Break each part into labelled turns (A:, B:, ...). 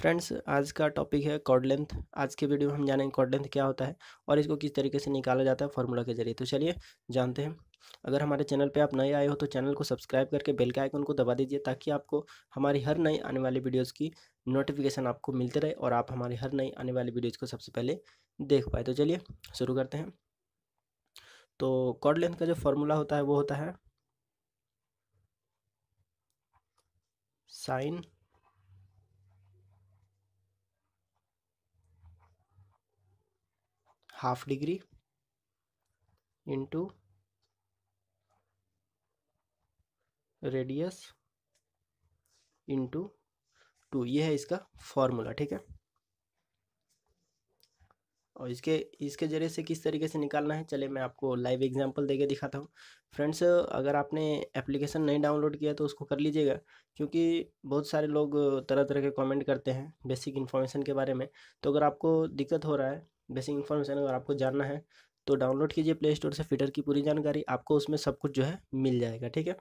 A: Friends आज का topic है कॉर्ड लेंथ आज के वीडियो में हम जानेंगे कॉर्ड लेंथ क्या होता है और इसको किस तरीके से निकाला जाता है फार्मूला के जरिए तो चलिए जानते हैं अगर हमारे चैनल पे आप नए आए हो तो चैनल को सब्सक्राइब करके बेल के आइकन को दबा दीजिए ताकि आपको हमारी हर नई आने वाली वीडियोज़ की नोटिफिकेशन आपको मिलते रहे और आप हमारी हर नई आने वाली वीडियोज़ को सबसे पहले देख पाए तो चलिए शुरू करते हैं तो कॉर्ड लेंथ का जो फॉर्मूला होता है वो होता है sine half degree into radius into two ये है इसका फॉर्मूला ठीक है और इसके इसके ज़रिए से किस तरीके से निकालना है चलिए मैं आपको लाइव एग्जांपल देके दिखाता हूँ फ्रेंड्स अगर आपने एप्लीकेशन नहीं डाउनलोड किया तो उसको कर लीजिएगा क्योंकि बहुत सारे लोग तरह तरह के कमेंट करते हैं बेसिक इन्फॉर्मेशन के बारे में तो अगर आपको दिक्कत हो रहा है बेसिक इन्फॉर्मेशन अगर आपको जानना है तो डाउनलोड कीजिए प्ले स्टोर से फिटर की पूरी जानकारी आपको उसमें सब कुछ जो है मिल जाएगा ठीक है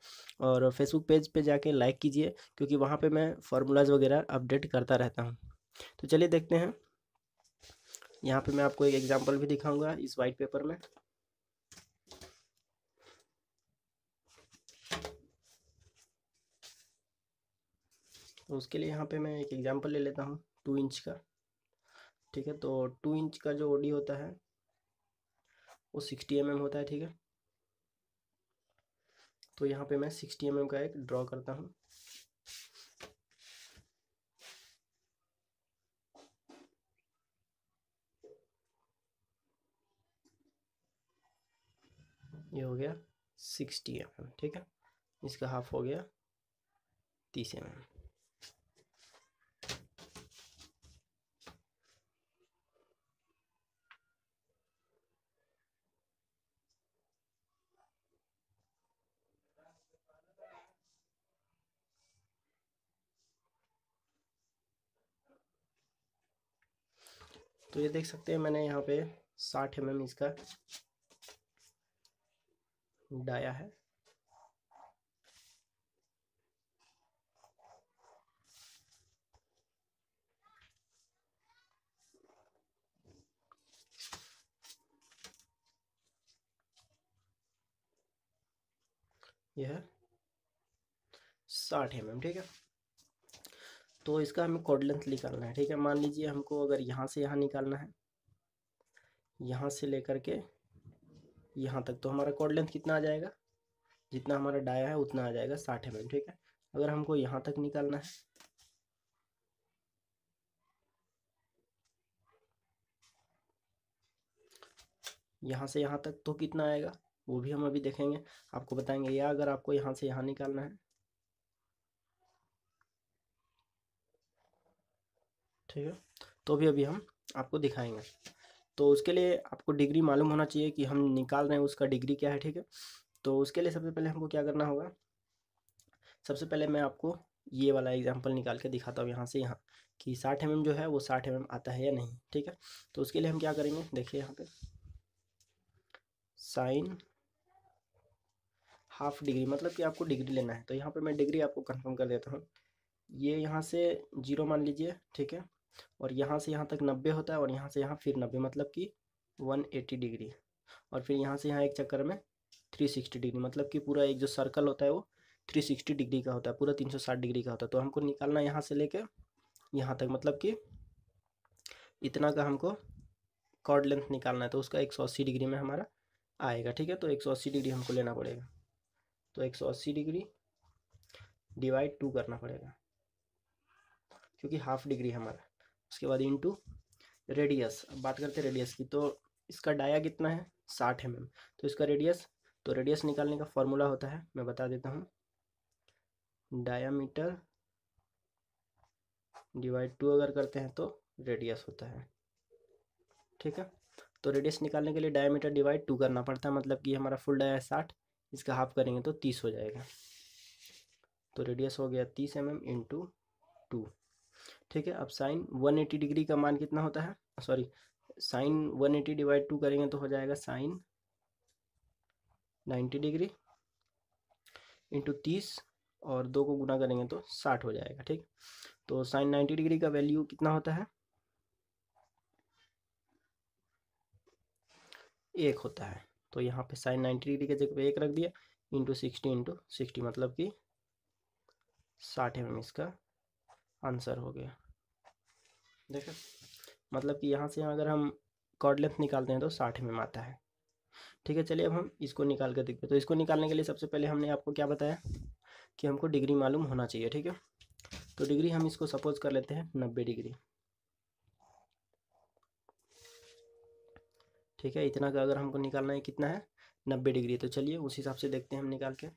A: और फेसबुक पेज पे जाके लाइक कीजिए क्योंकि वहाँ पे मैं फार्मूलाज वगैरह अपडेट करता रहता हूँ तो चलिए देखते हैं यहाँ पे मैं आपको एक एग्जांपल भी दिखाऊंगा इस वाइट पेपर में तो उसके लिए यहाँ पे मैं एक एग्जाम्पल ले लेता हूँ टू इंच का ठीक है तो टू इंच का जो ओडी होता है वो सिक्सटी एम एम होता है ठीक है तो यहाँ पे मैं सिक्सटी एम एम का एक ड्रॉ करता हूँ ये हो गया सिक्सटी एम एम ठीक है इसका हाफ हो गया तीस एम mm. तो ये देख सकते हैं मैंने यहाँ पे साठ एम इसका डाया है यह साठ एम एम ठीक है तो इसका हमें कोड लेंथ निकालना है ठीक है मान लीजिए हमको अगर यहाँ से यहाँ निकालना है यहाँ से लेकर के यहाँ तक तो हमारा कोड लेंथ कितना आ जाएगा जितना हमारा डाया है उतना आ जाएगा साठ एम mm, ठीक है अगर हमको यहाँ तक निकालना है यहाँ से यहाँ तक तो कितना आएगा वो भी हम अभी देखेंगे आपको बताएंगे या अगर आपको यहाँ से यहाँ निकालना है ठीक है तो भी अभी हम आपको दिखाएंगे तो उसके लिए आपको डिग्री मालूम होना चाहिए कि हम निकाल रहे हैं उसका डिग्री क्या है ठीक है तो उसके लिए सबसे पहले हमको क्या करना होगा सबसे पहले मैं आपको ये वाला एग्जाम्पल निकाल के दिखाता हूँ यहाँ से यहाँ कि साठ एम mm जो है वो साठ एम mm आता है या नहीं ठीक है तो उसके लिए हम क्या करेंगे देखिए यहाँ पे साइन हाफ डिग्री मतलब कि आपको डिग्री लेना है तो यहाँ पे मैं डिग्री आपको कंफर्म कर देता हूँ ये यहाँ से जीरो मान लीजिए ठीक है और यहाँ से यहाँ तक नब्बे होता है और यहाँ से यहाँ फिर नब्बे मतलब कि वन एटी डिग्री और फिर यहाँ से यहाँ एक चक्कर में थ्री सिक्सटी डिग्री मतलब कि पूरा एक जो सर्कल होता है वो थ्री सिक्सटी डिग्री का होता है पूरा तीन सौ साठ डिग्री का होता है तो हमको निकालना यहाँ से लेके यहाँ तक मतलब कि इतना का हमको कॉर्ड लेंथ निकालना है तो उसका एक सौ अस्सी डिग्री में हमारा आएगा ठीक है तो एक सौ अस्सी डिग्री हमको लेना पड़ेगा तो एक सौ अस्सी डिग्री डिवाइड टू करना पड़ेगा क्योंकि हाफ डिग्री हमारा उसके बाद इंटू रेडियस अब बात करते हैं रेडियस की तो इसका डाया कितना है साठ एम mm. तो इसका रेडियस तो रेडियस निकालने का फॉर्मूला होता है मैं बता देता हूँ डायामीटर डिवाइड टू अगर करते हैं तो रेडियस होता है ठीक है तो रेडियस निकालने के लिए डायामीटर डिवाइड टू करना पड़ता है मतलब कि हमारा फुल डाया है साठ इसका हाफ करेंगे तो तीस हो जाएगा तो रेडियस हो गया तीस एम एम इंटू टू ठीक है अब साइन 180 डिग्री का मान कितना होता है sorry sine 180 eighty divide two करेंगे तो हो जाएगा साइन 90 डिग्री इंटू तीस और दो को गुना करेंगे तो साठ हो जाएगा ठीक तो साइन 90 डिग्री का वैल्यू कितना होता है एक होता है तो यहाँ पे साइन 90 डिग्री के जगह पे एक रख दिया इंटू सिक्सटी इंटू सिक्सटी मतलब कि साठ एम इसका आंसर हो गया देखो मतलब कि यहाँ से अगर हम कॉर्ड लेंथ निकालते हैं तो साठ में आता है ठीक है चलिए अब हम इसको निकाल कर देखते हैं तो इसको निकालने के लिए सबसे पहले हमने आपको क्या बताया कि हमको डिग्री मालूम होना चाहिए ठीक है तो डिग्री हम इसको सपोज कर लेते हैं नब्बे डिग्री ठीक है इतना का अगर हमको निकालना है कितना है नब्बे डिग्री तो चलिए उस हिसाब से देखते हैं हम निकाल के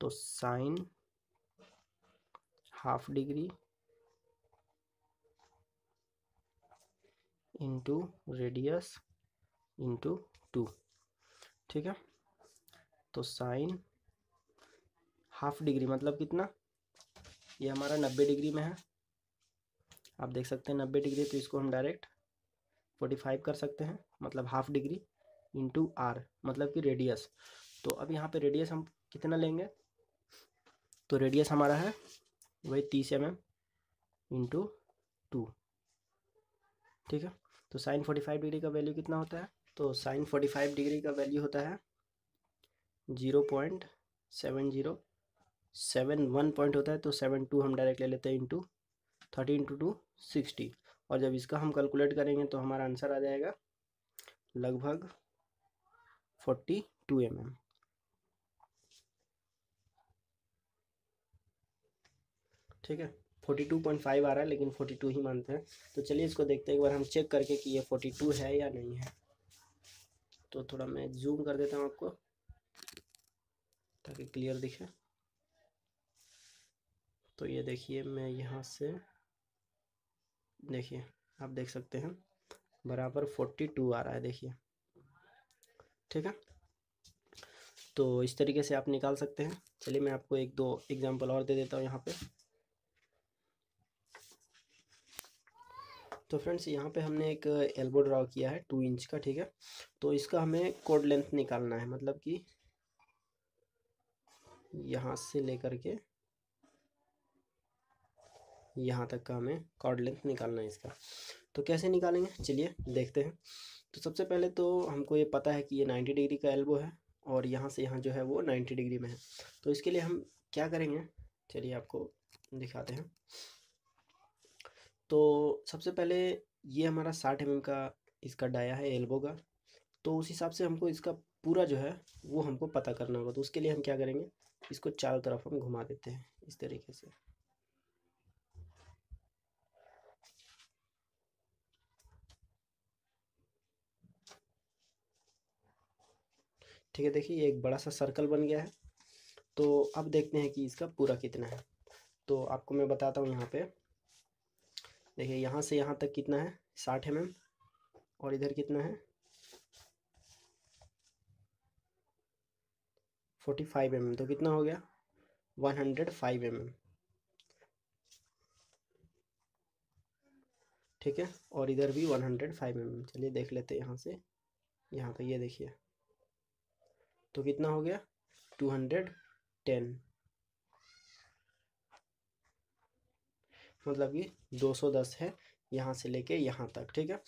A: तो sine half degree into radius into two ठीक है तो साइन हाफ डिग्री मतलब कितना ये हमारा नब्बे डिग्री में है आप देख सकते हैं नब्बे डिग्री तो इसको हम डायरेक्ट फोर्टी फाइव कर सकते हैं मतलब हाफ डिग्री इंटू आर मतलब कि रेडियस तो अब यहाँ पे रेडियस हम कितना लेंगे तो रेडियस हमारा है वही तीस एम एम इंटू टू ठीक है तो साइन फोर्टी फाइव डिग्री का वैल्यू कितना होता है तो साइन फोर्टी फाइव डिग्री का वैल्यू होता है zero point seven zero seven one point होता है तो सेवन टू हम डायरेक्ट ले लेते हैं into thirty into two sixty और जब इसका हम कैलकुलेट करेंगे तो हमारा आंसर आ जाएगा लगभग फोर्टी टू एम एम ठीक है फोर्टी टू पॉइंट फाइव आ रहा है लेकिन फोर्टी टू ही मानते हैं तो चलिए इसको देखते हैं एक बार हम चेक करके कि ये फोर्टी टू है या नहीं है तो थोड़ा मैं जूम कर देता हूँ आपको ताकि क्लियर दिखे तो ये देखिए मैं यहाँ से देखिए आप देख सकते हैं बराबर फोर्टी टू आ रहा है देखिए ठीक है तो इस तरीके से आप निकाल सकते हैं चलिए मैं आपको एक दो एग्जांपल और दे देता हूँ यहाँ पे तो फ्रेंड्स यहाँ पे हमने एक एल्बो ड्रॉ किया है टू इंच का ठीक है तो इसका हमें कोड लेंथ निकालना है मतलब कि यहाँ से लेकर के यहाँ तक का हमें कॉर्ड लेंथ निकालना है इसका तो कैसे निकालेंगे चलिए देखते हैं तो सबसे पहले तो हमको ये पता है कि ये 90 डिग्री का एल्बो है और यहाँ से यहाँ जो है वो 90 डिग्री में है तो इसके लिए हम क्या करेंगे चलिए आपको दिखाते हैं तो सबसे पहले ये हमारा साठ एम का इसका डाया है एल्बो का तो उस हिसाब से हमको इसका पूरा जो है वो हमको पता करना होगा तो उसके लिए हम क्या करेंगे इसको चारों तरफ हम घुमा देते हैं इस तरीके से ठीक है देखिए एक बड़ा सा सर्कल बन गया है तो अब देखते हैं कि इसका पूरा कितना है तो आपको मैं बताता हूँ यहाँ पे देखिए यहाँ से यहाँ तक कितना है साठ एम mm और इधर कितना है फोर्टी फाइव एम तो कितना हो गया वन हंड्रेड फाइव एम ठीक है और इधर भी वन हंड्रेड फाइव एम चलिए देख लेते हैं यहाँ से यहाँ पे ये देखिए तो कितना हो गया टू हंड्रेड टेन मतलब कि 210 है यहाँ से लेके यहाँ तक ठीक है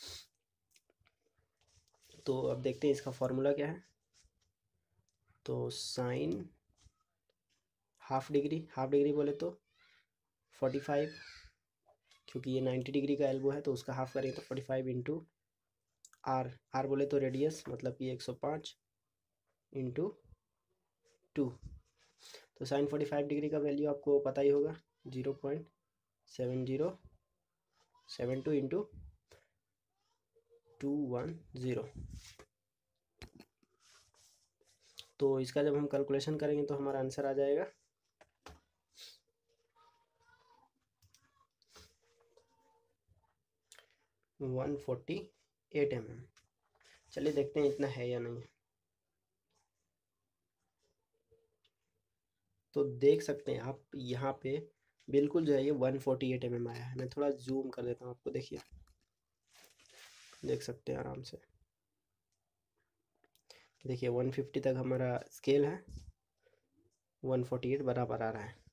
A: तो अब देखते हैं इसका फॉर्मूला क्या है तो sine half degree half degree बोले तो फोर्टी फाइव क्योंकि ये नाइन्टी डिग्री का एल्बो है तो उसका हाफ करेंगे तो forty five into R R बोले तो रेडियस मतलब कि एक सौ पाँच इंटू टू तो साइन फोर्टी फाइव डिग्री का वैल्यू आपको पता ही होगा zero point seven zero seven two into two one zero तो इसका जब हम कैलकुलेशन करेंगे तो हमारा आंसर आ जाएगा one forty eight M M चलिए देखते हैं इतना है या नहीं तो देख सकते हैं आप यहाँ पे बिल्कुल जो है ये one forty eight M M आया है मैं थोड़ा जूम कर देता हूँ आपको देखिए देख सकते हैं आराम से देखिए वन फिफ्टी तक हमारा स्केल है वन फोर्टी एट बराबर आ रहा है